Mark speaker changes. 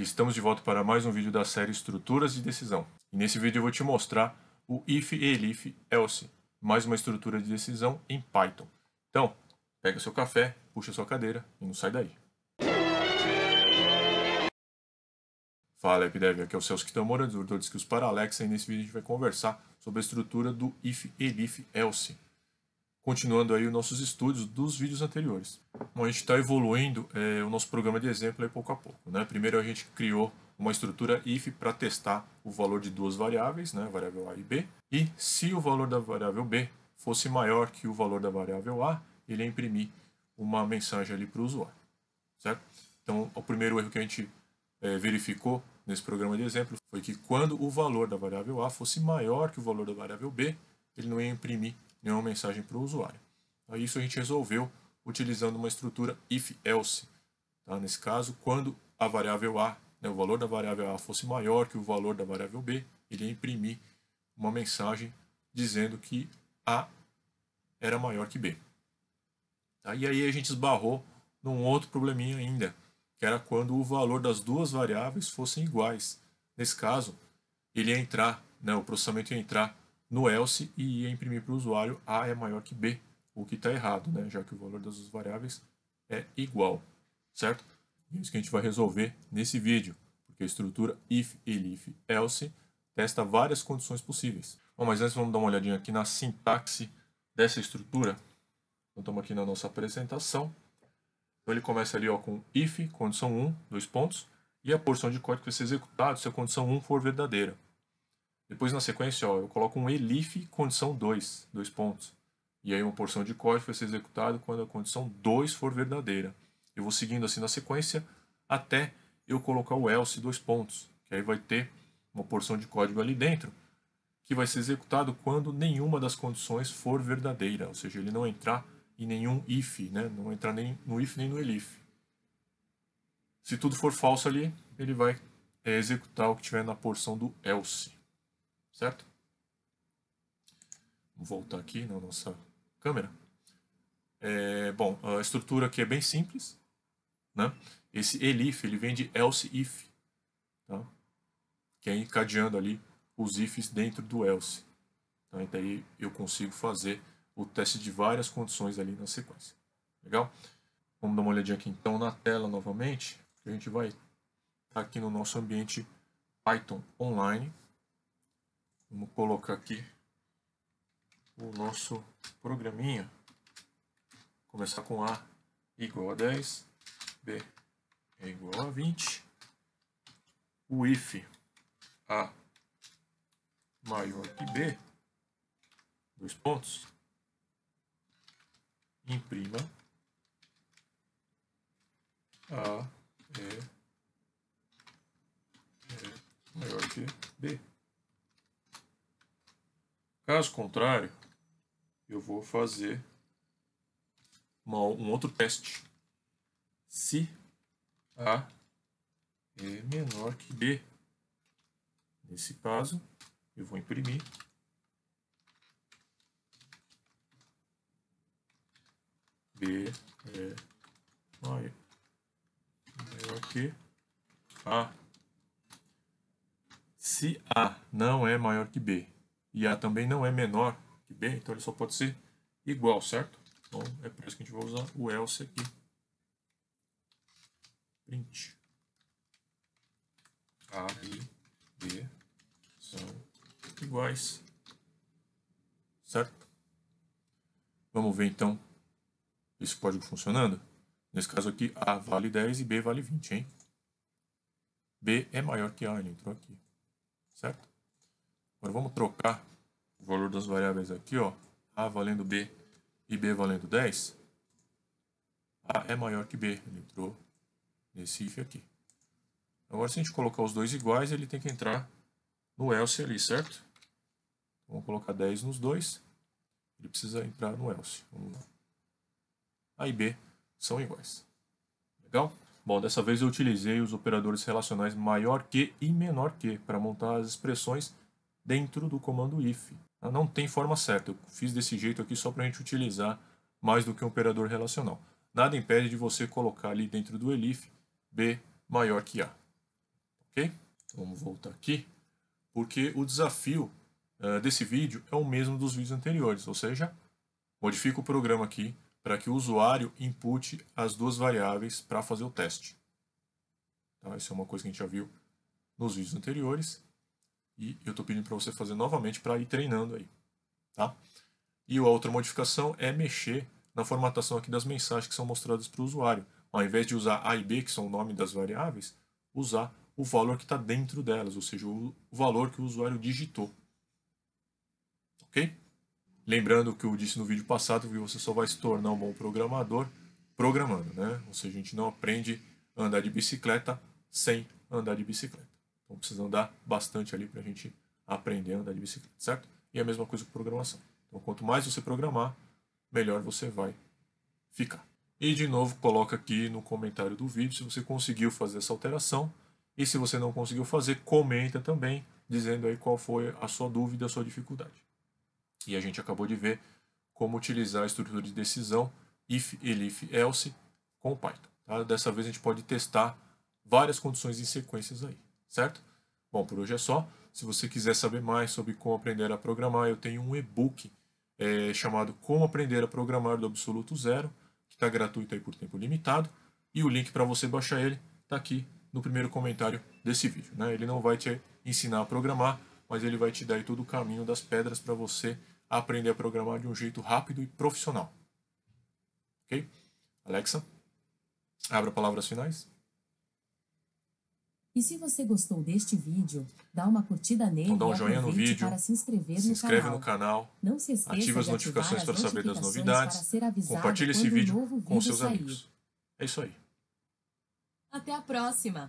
Speaker 1: Estamos de volta para mais um vídeo da série Estruturas de Decisão. E nesse vídeo eu vou te mostrar o if, elif, else, mais uma estrutura de decisão em Python. Então, pega seu café, puxa sua cadeira e não sai daí. Fala, Epideve, aqui é o Celso Quitamora, desenvolvedor de Skills para Alexa, e nesse vídeo a gente vai conversar sobre a estrutura do if, elif, else continuando aí os nossos estudos dos vídeos anteriores. Bom, a gente está evoluindo é, o nosso programa de exemplo aí pouco a pouco. Né? Primeiro a gente criou uma estrutura if para testar o valor de duas variáveis, né, variável a e b, e se o valor da variável b fosse maior que o valor da variável a, ele ia imprimir uma mensagem ali para o usuário, certo? Então, o primeiro erro que a gente é, verificou nesse programa de exemplo foi que quando o valor da variável a fosse maior que o valor da variável b, ele não ia imprimir nenhuma mensagem para o usuário. Então, isso a gente resolveu utilizando uma estrutura if-else. Tá? Nesse caso, quando a variável A, né, o valor da variável A fosse maior que o valor da variável B, ele ia imprimir uma mensagem dizendo que A era maior que B. Tá? E aí a gente esbarrou num outro probleminha ainda, que era quando o valor das duas variáveis fossem iguais. Nesse caso, ele ia entrar, né, o processamento ia entrar no else e ia imprimir para o usuário A é maior que B, o que está errado, né? já que o valor das duas variáveis é igual, certo? E é isso que a gente vai resolver nesse vídeo, porque a estrutura if, elif, else testa várias condições possíveis. Bom, mas antes vamos dar uma olhadinha aqui na sintaxe dessa estrutura. Então estamos aqui na nossa apresentação. Então ele começa ali ó, com if, condição 1, dois pontos, e a porção de código que vai ser executado se a condição 1 for verdadeira. Depois, na sequência, ó, eu coloco um elif condição 2, dois pontos. E aí uma porção de código vai ser executada quando a condição 2 for verdadeira. Eu vou seguindo assim na sequência até eu colocar o else dois pontos, que aí vai ter uma porção de código ali dentro que vai ser executado quando nenhuma das condições for verdadeira, ou seja, ele não entrar em nenhum if, né? não entrar nem no if nem no elif. Se tudo for falso ali, ele vai é, executar o que tiver na porção do else certo? Vou voltar aqui na nossa câmera. É, bom, a estrutura aqui é bem simples. Né? Esse elif, ele vem de else if, tá? que é encadeando ali os ifs dentro do else. Tá? E daí eu consigo fazer o teste de várias condições ali na sequência. Legal? Vamos dar uma olhadinha aqui então na tela novamente. A gente vai estar aqui no nosso ambiente Python online. Vamos colocar aqui o nosso programinha. Começar com A igual a 10, B é igual a 20. O if A maior que B, dois pontos, imprima Caso contrário, eu vou fazer uma, um outro teste. Se A é menor que B, nesse caso, eu vou imprimir. B é maior, que A. Se A não é maior que B e A também não é menor que B, então ele só pode ser igual, certo? Então é por isso que a gente vai usar o else aqui. Print. A e B são iguais, certo? Vamos ver então esse código funcionando. Nesse caso aqui, A vale 10 e B vale 20, hein? B é maior que A, ele entrou aqui, certo? Agora vamos trocar o valor das variáveis aqui, ó, A valendo B e B valendo 10. A é maior que B, ele entrou nesse if aqui. Agora se a gente colocar os dois iguais, ele tem que entrar no else ali, certo? Então, vamos colocar 10 nos dois, ele precisa entrar no else. Vamos lá. A e B são iguais. Legal? Bom, dessa vez eu utilizei os operadores relacionais maior que e menor que para montar as expressões dentro do comando if. Tá? Não tem forma certa, eu fiz desse jeito aqui só para a gente utilizar mais do que um operador relacional. Nada impede de você colocar ali dentro do elif b maior que a. Ok? Então, vamos voltar aqui, porque o desafio uh, desse vídeo é o mesmo dos vídeos anteriores, ou seja, modifica o programa aqui para que o usuário impute as duas variáveis para fazer o teste. Então, Isso é uma coisa que a gente já viu nos vídeos anteriores. E eu estou pedindo para você fazer novamente para ir treinando aí. Tá? E a outra modificação é mexer na formatação aqui das mensagens que são mostradas para o usuário. Ao invés de usar A e B, que são o nome das variáveis, usar o valor que está dentro delas, ou seja, o valor que o usuário digitou. Ok? Lembrando o que eu disse no vídeo passado, que você só vai se tornar um bom programador programando, né? Ou seja, a gente não aprende a andar de bicicleta sem andar de bicicleta. Então precisa andar bastante ali para a gente aprender a andar de bicicleta, certo? E a mesma coisa com programação. Então quanto mais você programar, melhor você vai ficar. E de novo, coloca aqui no comentário do vídeo se você conseguiu fazer essa alteração. E se você não conseguiu fazer, comenta também, dizendo aí qual foi a sua dúvida, a sua dificuldade. E a gente acabou de ver como utilizar a estrutura de decisão if, elif, else com Python. Tá? Dessa vez a gente pode testar várias condições em sequências aí certo? Bom, por hoje é só. Se você quiser saber mais sobre como aprender a programar, eu tenho um e-book é, chamado Como Aprender a Programar do Absoluto Zero, que está gratuito aí por tempo limitado. E o link para você baixar ele está aqui no primeiro comentário desse vídeo. Né? Ele não vai te ensinar a programar, mas ele vai te dar todo o caminho das pedras para você aprender a programar de um jeito rápido e profissional. Ok? Alexa, abra palavras finais. E se você gostou deste vídeo, dá uma curtida nele então dá um joinha no vídeo, para se inscrever se no, inscreve canal. no canal. Não se esqueça ativa as notificações para saber das novidades. Compartilhe esse vídeo, um vídeo com seus sair. amigos. É isso aí. Até a próxima.